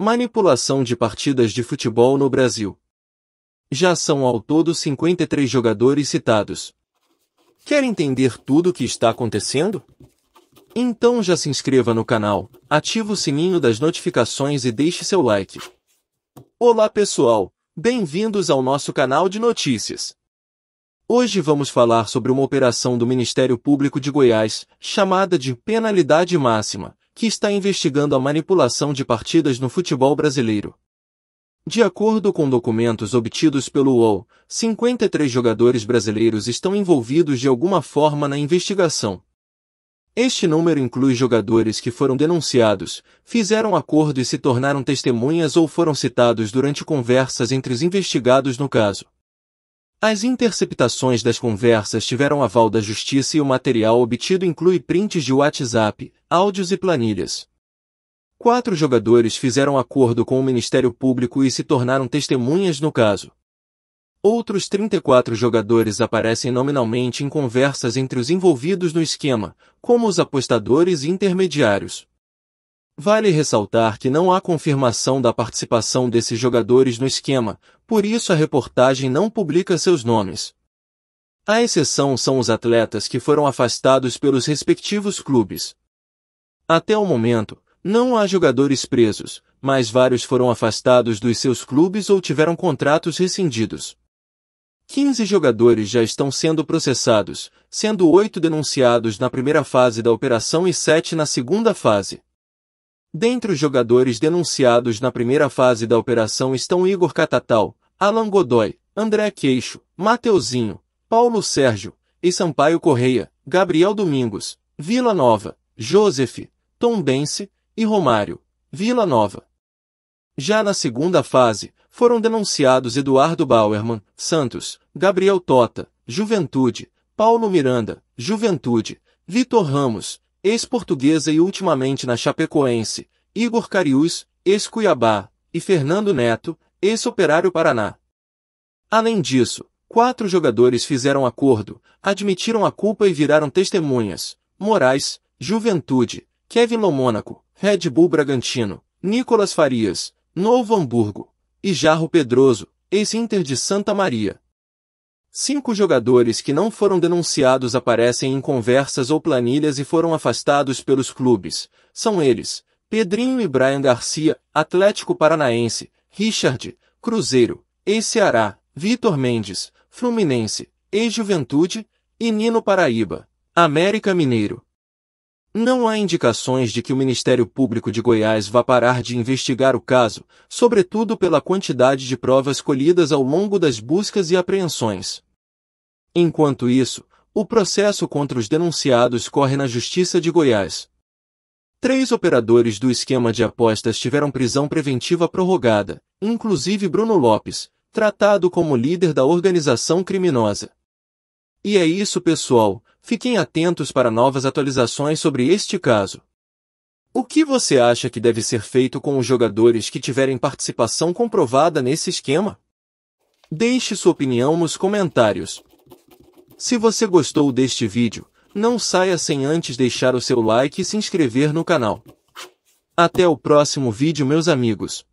Manipulação de partidas de futebol no Brasil. Já são ao todo 53 jogadores citados. Quer entender tudo o que está acontecendo? Então já se inscreva no canal, ativa o sininho das notificações e deixe seu like. Olá pessoal, bem-vindos ao nosso canal de notícias. Hoje vamos falar sobre uma operação do Ministério Público de Goiás, chamada de Penalidade Máxima, que está investigando a manipulação de partidas no futebol brasileiro. De acordo com documentos obtidos pelo UOL, 53 jogadores brasileiros estão envolvidos de alguma forma na investigação. Este número inclui jogadores que foram denunciados, fizeram acordo e se tornaram testemunhas ou foram citados durante conversas entre os investigados no caso. As interceptações das conversas tiveram aval da justiça e o material obtido inclui prints de WhatsApp, áudios e planilhas. Quatro jogadores fizeram acordo com o Ministério Público e se tornaram testemunhas no caso. Outros 34 jogadores aparecem nominalmente em conversas entre os envolvidos no esquema, como os apostadores e intermediários. Vale ressaltar que não há confirmação da participação desses jogadores no esquema, por isso a reportagem não publica seus nomes. A exceção são os atletas que foram afastados pelos respectivos clubes. Até o momento, não há jogadores presos, mas vários foram afastados dos seus clubes ou tiveram contratos rescindidos. 15 jogadores já estão sendo processados, sendo oito denunciados na primeira fase da operação e sete na segunda fase. Dentre os jogadores denunciados na primeira fase da operação estão Igor Catatal, Alan Godoy, André Queixo, Mateuzinho, Paulo Sérgio e Sampaio Correia, Gabriel Domingos, Vila Nova, Joseph, Tom Bense e Romário, Vila Nova. Já na segunda fase, foram denunciados Eduardo Bauerman, Santos, Gabriel Tota, Juventude, Paulo Miranda, Juventude, Vitor Ramos, ex-portuguesa e ultimamente na Chapecoense, Igor Cariús, ex-Cuiabá, e Fernando Neto, ex-Operário Paraná. Além disso, quatro jogadores fizeram acordo, admitiram a culpa e viraram testemunhas, Moraes, Juventude, Kevin Lomônaco, Red Bull Bragantino, Nicolas Farias, Novo Hamburgo, e Jarro Pedroso, ex-Inter de Santa Maria. Cinco jogadores que não foram denunciados aparecem em conversas ou planilhas e foram afastados pelos clubes. São eles: Pedrinho e Brian Garcia, Atlético Paranaense, Richard, Cruzeiro, ex-Ceará, Vitor Mendes, Fluminense, ex-Juventude e Nino Paraíba, América Mineiro. Não há indicações de que o Ministério Público de Goiás vá parar de investigar o caso, sobretudo pela quantidade de provas colhidas ao longo das buscas e apreensões. Enquanto isso, o processo contra os denunciados corre na Justiça de Goiás. Três operadores do esquema de apostas tiveram prisão preventiva prorrogada, inclusive Bruno Lopes, tratado como líder da organização criminosa. E é isso, pessoal. Fiquem atentos para novas atualizações sobre este caso. O que você acha que deve ser feito com os jogadores que tiverem participação comprovada nesse esquema? Deixe sua opinião nos comentários. Se você gostou deste vídeo, não saia sem antes deixar o seu like e se inscrever no canal. Até o próximo vídeo meus amigos.